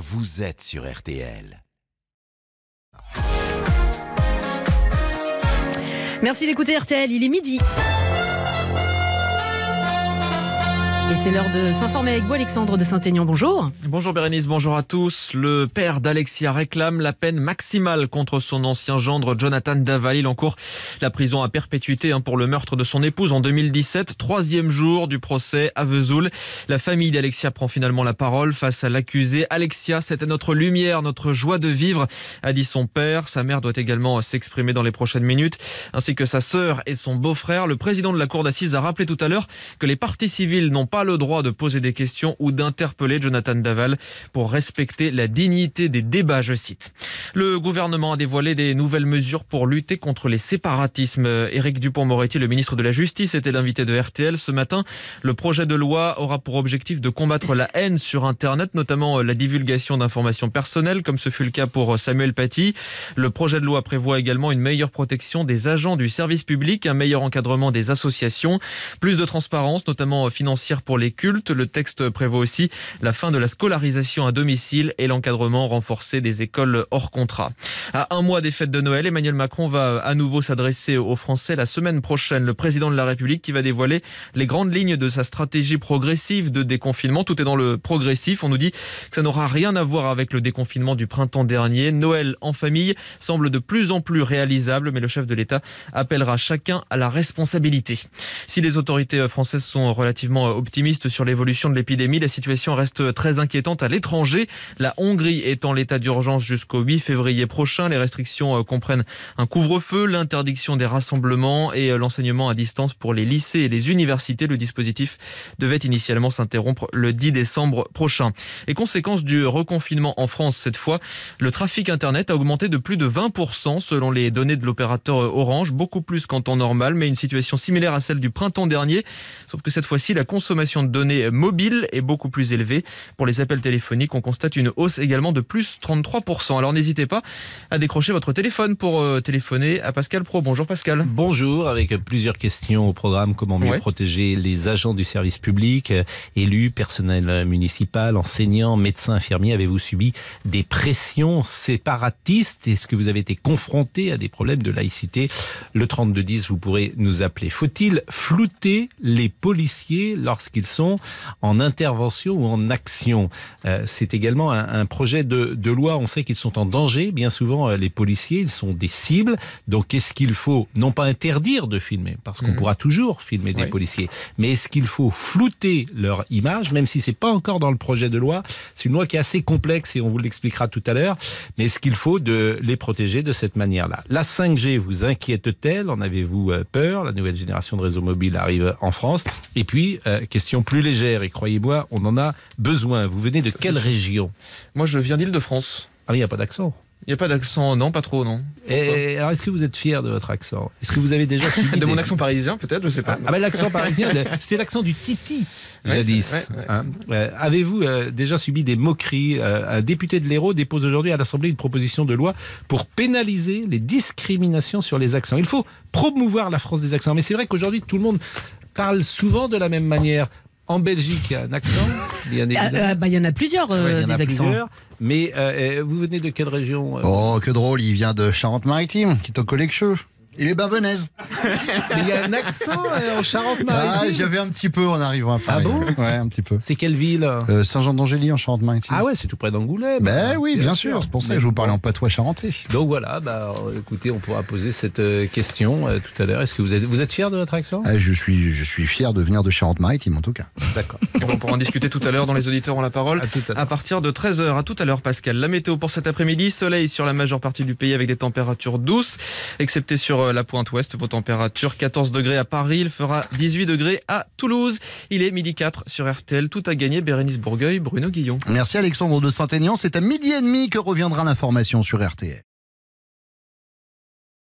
vous êtes sur RTL. Merci d'écouter RTL, il est midi. Et c'est l'heure de s'informer avec vous, Alexandre de Saint-Aignan. Bonjour. Bonjour Bérénice, bonjour à tous. Le père d'Alexia réclame la peine maximale contre son ancien gendre Jonathan Daval. Il encourt la prison à perpétuité hein, pour le meurtre de son épouse en 2017. Troisième jour du procès à Vesoul. La famille d'Alexia prend finalement la parole face à l'accusé. Alexia, c'était notre lumière, notre joie de vivre, a dit son père. Sa mère doit également s'exprimer dans les prochaines minutes, ainsi que sa sœur et son beau-frère. Le président de la cour d'assises a rappelé tout à l'heure que les parties civiles n'ont pas le droit de poser des questions ou d'interpeller Jonathan Daval pour respecter la dignité des débats, je cite. Le gouvernement a dévoilé des nouvelles mesures pour lutter contre les séparatismes. Éric Dupont-Moretti, le ministre de la Justice, était l'invité de RTL ce matin. Le projet de loi aura pour objectif de combattre la haine sur Internet, notamment euh, la divulgation d'informations personnelles, comme ce fut le cas pour euh, Samuel Paty. Le projet de loi prévoit également une meilleure protection des agents du service public, un meilleur encadrement des associations, plus de transparence, notamment euh, financière pour les cultes. Le texte prévoit aussi la fin de la scolarisation à domicile et l'encadrement renforcé des écoles hors contrat. À un mois des fêtes de Noël, Emmanuel Macron va à nouveau s'adresser aux Français la semaine prochaine. Le président de la République qui va dévoiler les grandes lignes de sa stratégie progressive de déconfinement. Tout est dans le progressif. On nous dit que ça n'aura rien à voir avec le déconfinement du printemps dernier. Noël en famille semble de plus en plus réalisable, mais le chef de l'État appellera chacun à la responsabilité. Si les autorités françaises sont relativement optimistes, optimiste sur l'évolution de l'épidémie. La situation reste très inquiétante à l'étranger. La Hongrie est en l'état d'urgence jusqu'au 8 février prochain. Les restrictions euh, comprennent un couvre-feu, l'interdiction des rassemblements et euh, l'enseignement à distance pour les lycées et les universités. Le dispositif devait initialement s'interrompre le 10 décembre prochain. Les conséquences du reconfinement en France cette fois, le trafic Internet a augmenté de plus de 20% selon les données de l'opérateur euh, Orange, beaucoup plus qu'en temps normal, mais une situation similaire à celle du printemps dernier, sauf que cette fois-ci, la consommation de données mobiles est beaucoup plus élevée. Pour les appels téléphoniques, on constate une hausse également de plus 33%. Alors n'hésitez pas à décrocher votre téléphone pour euh, téléphoner à Pascal Pro. Bonjour Pascal. Bonjour, avec plusieurs questions au programme. Comment mieux protéger les agents du service public, euh, élus, personnel euh, municipal, enseignants, médecins, infirmiers Avez-vous subi des pressions séparatistes Est-ce que vous avez été confronté à des problèmes de laïcité Le 3210, vous pourrez nous appeler. Faut-il flouter les policiers lorsqu'ils qu'ils sont en intervention ou en action. Euh, c'est également un, projet de, loi. On sait qu'ils sont en danger. Bien souvent, euh, les policiers, ils sont des cibles. Donc, est-ce qu'il faut, non pas interdire de filmer, parce qu'on mhm. pourra toujours filmer des policiers, mais est-ce qu'il faut flouter leur image, même si c'est pas encore dans le projet de loi C'est une loi qui est assez complexe et on vous l'expliquera tout à l'heure. Mais est-ce qu'il faut de les protéger de cette manière-là La 5G vous inquiète-t-elle En avez-vous euh, peur La nouvelle génération de réseaux mobiles arrive en France. Et puis, Question plus légère, Et croyez-moi, on en a besoin. Vous venez de quelle région Moi, je viens d'Île-de-France. Ah, mais il n'y a pas d'accent. Il n'y a pas d'accent, non, pas trop, non. Et, alors, est-ce que vous êtes fier de votre accent Est-ce que vous avez déjà de mon accent parisien, peut-être, je sais pas. Ah, ben l'accent parisien, c'est l'accent du Titi jadis. Hein. Euh, avez-vous euh, déjà subi des moqueries euh, Un député de l'Hérault dépose aujourd'hui à l'Assemblée une proposition de loi pour pénaliser les discriminations sur les accents. Il faut promouvoir la France des accents, mais c'est vrai qu'aujourd'hui tout le monde parle souvent de la même manière. En Belgique, il y a un accent. Ah, euh, bah, il y, en a, plusieurs euh, des accents. mais euh, vous venez de quelle région Oh, que drôle, il vient de Charente-Maritime, qui est au cheveux. Il est babonaise. Mais il y a un accent euh, en Charente-Maritime. Ah, j'avais un petit peu en arrivant à Paris. Ah bon Ouais, un petit peu. C'est quelle ville euh, Saint-Jean-d'Angély en Charente-Maritime. Ah ouais, c'est tout près d'Angoulême. Ben oui, bien, sûr. C'est pour ça je vous parlais en patois charentais. Donc voilà, bah, écoutez, on pourra poser cette euh, question tout à l'heure. Est-ce que vous êtes, vous êtes fier de votre accent ah, je, suis, je suis fier de venir de Charente-Maritime en tout cas. D'accord. on pourra en discuter tout à l'heure dans Les Auditeurs ont la parole. À, à partir de 13h. À tout à l'heure, Pascal. La météo pour cet après-midi, soleil sur la majeure partie du pays avec des températures douces, excepté sur euh, la pointe ouest. Vos températures 14 degrés à Paris, il fera 18 degrés à Toulouse. Il est midi 4 sur RTL. Tout a gagné Bérénice Bourgueil, Bruno Guillon. Merci Alexandre de Saint-Aignan. C'est à midi et demi que reviendra l'information sur RTL.